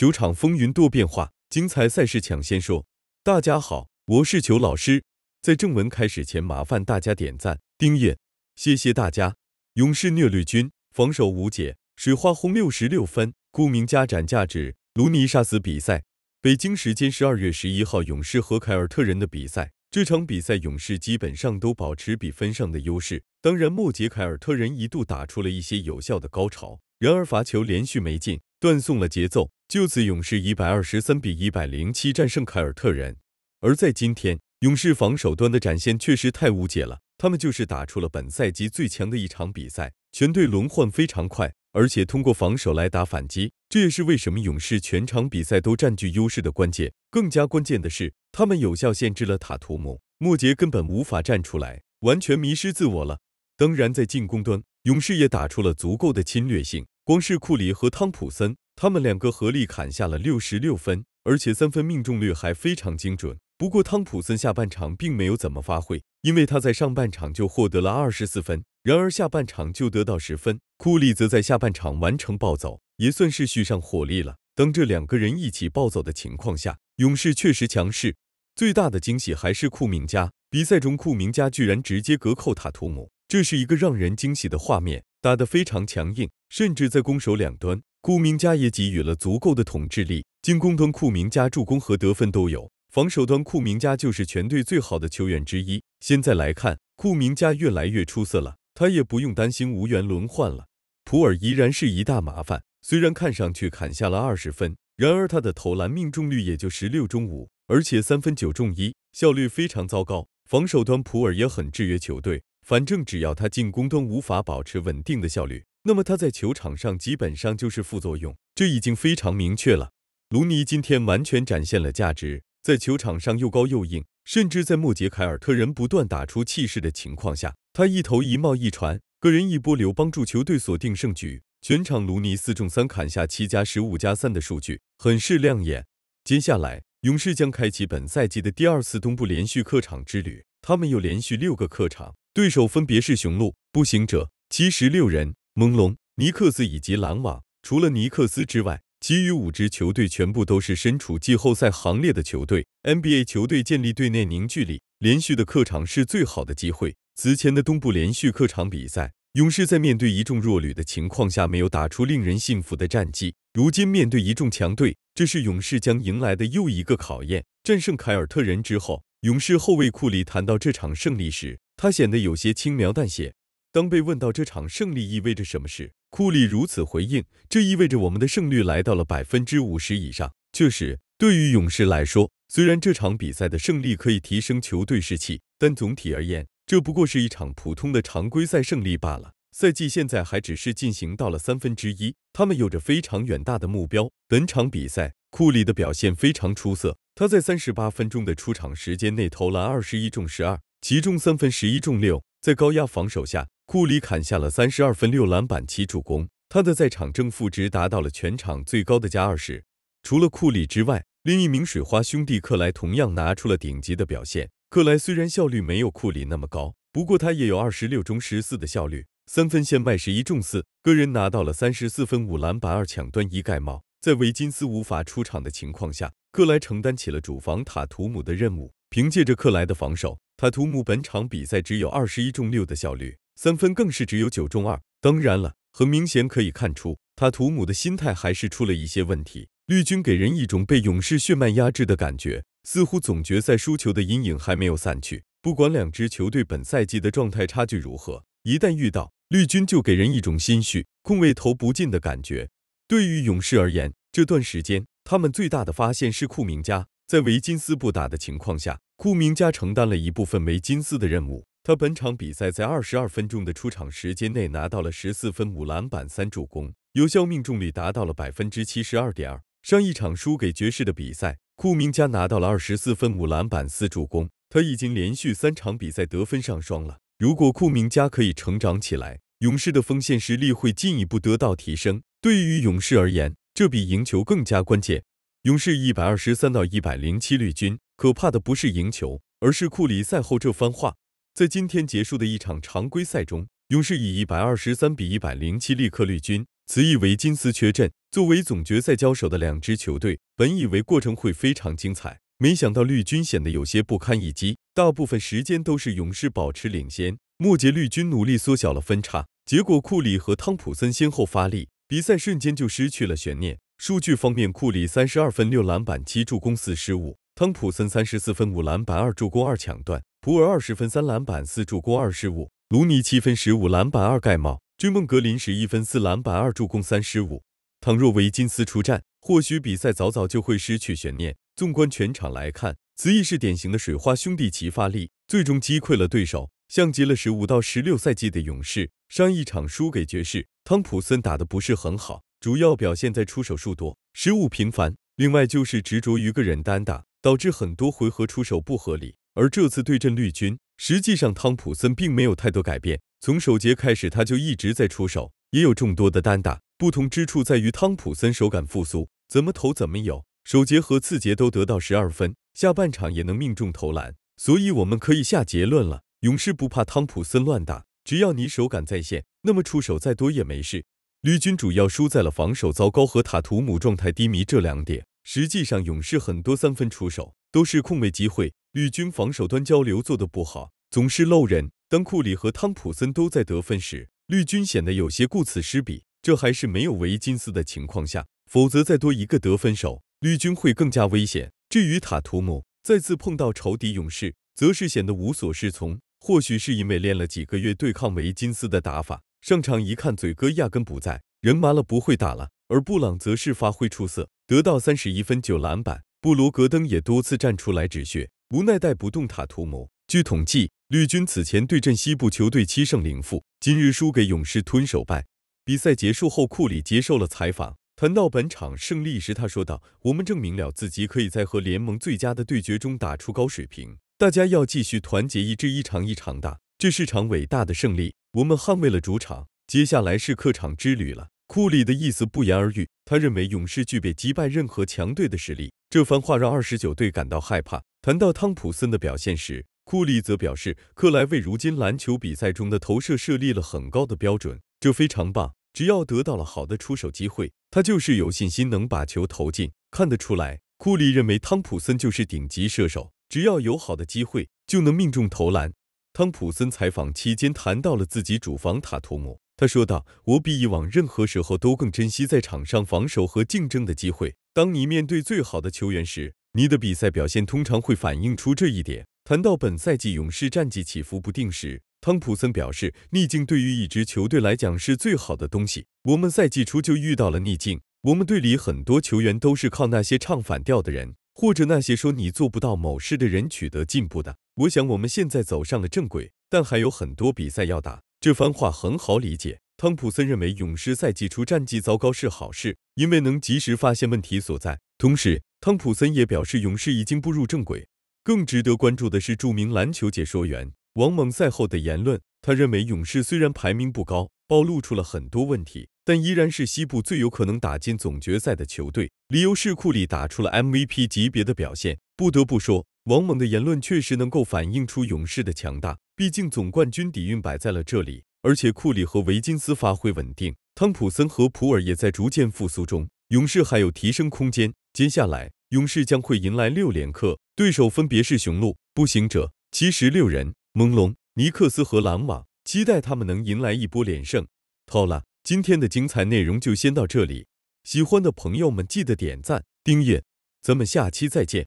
球场风云多变化，精彩赛事抢先说。大家好，我是球老师。在正文开始前，麻烦大家点赞、订阅，谢谢大家。勇士虐绿军，防守无解，水花轰六十六分，顾名加斩价值。卢尼杀死比赛。北京时间十二月十一号，勇士和凯尔特人的比赛。这场比赛，勇士基本上都保持比分上的优势。当然，末节凯尔特人一度打出了一些有效的高潮，然而罚球连续没进。断送了节奏，就此勇士一百二十三比一百零七战胜凯尔特人。而在今天，勇士防守端的展现确实太无解了，他们就是打出了本赛季最强的一场比赛。全队轮换非常快，而且通过防守来打反击，这也是为什么勇士全场比赛都占据优势的关键。更加关键的是，他们有效限制了塔图姆，莫杰根本无法站出来，完全迷失自我了。当然，在进攻端，勇士也打出了足够的侵略性。光是库里和汤普森，他们两个合力砍下了六十六分，而且三分命中率还非常精准。不过汤普森下半场并没有怎么发挥，因为他在上半场就获得了二十四分，然而下半场就得到十分。库里则在下半场完成暴走，也算是续上火力了。当这两个人一起暴走的情况下，勇士确实强势。最大的惊喜还是库明加，比赛中库明加居然直接隔扣塔图姆，这是一个让人惊喜的画面。打得非常强硬，甚至在攻守两端，库明加也给予了足够的统治力。进攻端库明加助攻和得分都有，防守端库明加就是全队最好的球员之一。现在来看，库明加越来越出色了，他也不用担心无缘轮换了。普尔依然是一大麻烦，虽然看上去砍下了二十分，然而他的投篮命中率也就十六中五，而且三分九中一，效率非常糟糕。防守端普尔也很制约球队。反正只要他进攻端无法保持稳定的效率，那么他在球场上基本上就是副作用，这已经非常明确了。卢尼今天完全展现了价值，在球场上又高又硬，甚至在末节凯尔特人不断打出气势的情况下，他一头一帽一传，个人一波流帮助球队锁定胜局。全场卢尼四中三，砍下七加十五加三的数据，很是亮眼。接下来，勇士将开启本赛季的第二次东部连续客场之旅，他们又连续六个客场。对手分别是雄鹿、步行者、七十六人、猛龙、尼克斯以及篮网。除了尼克斯之外，其余五支球队全部都是身处季后赛行列的球队。NBA 球队建立队内凝聚力，连续的客场是最好的机会。此前的东部连续客场比赛，勇士在面对一众弱旅的情况下，没有打出令人信服的战绩。如今面对一众强队，这是勇士将迎来的又一个考验。战胜凯尔特人之后，勇士后卫库里谈到这场胜利时。他显得有些轻描淡写。当被问到这场胜利意味着什么事，库里如此回应：“这意味着我们的胜率来到了百分之五十以上。”确实，对于勇士来说，虽然这场比赛的胜利可以提升球队士气，但总体而言，这不过是一场普通的常规赛胜利罢了。赛季现在还只是进行到了三分之一，他们有着非常远大的目标。本场比赛，库里的表现非常出色，他在三十八分钟的出场时间内投篮二十一中十二。其中三分十一中六，在高压防守下，库里砍下了三十二分六篮板七助攻，他的在场正负值达到了全场最高的加二十。除了库里之外，另一名水花兄弟克莱同样拿出了顶级的表现。克莱虽然效率没有库里那么高，不过他也有二十六中十四的效率，三分线外十一中四，个人拿到了三十四分五篮板二抢断一盖帽。在维金斯无法出场的情况下，克莱承担起了主防塔图姆的任务。凭借着克莱的防守，塔图姆本场比赛只有二十一中六的效率，三分更是只有九中二。当然了，很明显可以看出，塔图姆的心态还是出了一些问题。绿军给人一种被勇士血脉压制的感觉，似乎总决赛输球的阴影还没有散去。不管两支球队本赛季的状态差距如何，一旦遇到绿军，就给人一种心绪空位投不进的感觉。对于勇士而言，这段时间他们最大的发现是库明加。在维金斯不打的情况下，库明加承担了一部分维金斯的任务。他本场比赛在二十二分钟的出场时间内拿到了十四分、五篮板、三助攻，有效命中率达到了百分之七十二点二。上一场输给爵士的比赛，库明加拿到了二十四分、五篮板、四助攻。他已经连续三场比赛得分上双了。如果库明加可以成长起来，勇士的锋线实力会进一步得到提升。对于勇士而言，这比赢球更加关键。勇士一百二十三到一百零七绿军，可怕的不是赢球，而是库里赛后这番话。在今天结束的一场常规赛中，勇士以一百二十三比一百零七力克绿军。此役维金斯缺阵，作为总决赛交手的两支球队，本以为过程会非常精彩，没想到绿军显得有些不堪一击。大部分时间都是勇士保持领先，末节绿军努力缩小了分差，结果库里和汤普森先后发力，比赛瞬间就失去了悬念。数据方面，库里三十二分六篮板七助攻四失误，汤普森三十四分五篮板二助攻二抢断，普尔二十分三篮板四助攻二失误，卢尼七分十五篮板二盖帽，追梦格林十一分四篮板二助攻三失误。倘若维金斯出战，或许比赛早早就会失去悬念。纵观全场来看，此役是典型的水花兄弟齐发力，最终击溃了对手，像极了十五到十六赛季的勇士。上一场输给爵士，汤普森打的不是很好。主要表现在出手数多、失误频繁，另外就是执着于个人单打，导致很多回合出手不合理。而这次对阵绿军，实际上汤普森并没有太多改变，从首节开始他就一直在出手，也有众多的单打。不同之处在于汤普森手感复苏，怎么投怎么有，首节和次节都得到十二分，下半场也能命中投篮。所以我们可以下结论了：勇士不怕汤普森乱打，只要你手感在线，那么出手再多也没事。绿军主要输在了防守糟糕和塔图姆状态低迷这两点。实际上，勇士很多三分出手都是空位机会，绿军防守端交流做得不好，总是漏人。当库里和汤普森都在得分时，绿军显得有些顾此失彼。这还是没有维金斯的情况下，否则再多一个得分手，绿军会更加危险。至于塔图姆再次碰到仇敌勇士，则是显得无所适从。或许是因为练了几个月对抗维金斯的打法。上场一看，嘴哥压根不在，人麻了，不会打了。而布朗则是发挥出色，得到三十一分九篮板。布罗格登也多次站出来止血，无奈带不动塔图姆。据统计，绿军此前对阵西部球队七胜零负，今日输给勇士吞首败。比赛结束后，库里接受了采访，谈到本场胜利时，他说道：“我们证明了自己可以在和联盟最佳的对决中打出高水平，大家要继续团结一致，一场一场打。”这是场伟大的胜利，我们捍卫了主场。接下来是客场之旅了。库里的意思不言而喻，他认为勇士具备击败任何强队的实力。这番话让二十九队感到害怕。谈到汤普森的表现时，库里则表示，克莱为如今篮球比赛中的投射设立了很高的标准，这非常棒。只要得到了好的出手机会，他就是有信心能把球投进。看得出来，库里认为汤普森就是顶级射手，只要有好的机会，就能命中投篮。汤普森采访期间谈到了自己主防塔图姆，他说道：“我比以往任何时候都更珍惜在场上防守和竞争的机会。当你面对最好的球员时，你的比赛表现通常会反映出这一点。”谈到本赛季勇士战绩起伏不定时，汤普森表示：“逆境对于一支球队来讲是最好的东西。我们赛季初就遇到了逆境，我们队里很多球员都是靠那些唱反调的人。”或者那些说你做不到某事的人取得进步的。我想我们现在走上了正轨，但还有很多比赛要打。这番话很好理解。汤普森认为勇士赛季初战绩糟糕是好事，因为能及时发现问题所在。同时，汤普森也表示勇士已经步入正轨。更值得关注的是，著名篮球解说员王猛赛后的言论。他认为勇士虽然排名不高，暴露出了很多问题。但依然是西部最有可能打进总决赛的球队，理由是库里打出了 MVP 级别的表现。不得不说，王猛的言论确实能够反映出勇士的强大，毕竟总冠军底蕴摆在了这里。而且库里和维金斯发挥稳定，汤普森和普尔也在逐渐复苏中，勇士还有提升空间。接下来，勇士将会迎来六连客，对手分别是雄鹿、步行者、七十六人、猛龙、尼克斯和篮网，期待他们能迎来一波连胜。好了。今天的精彩内容就先到这里，喜欢的朋友们记得点赞订阅，咱们下期再见。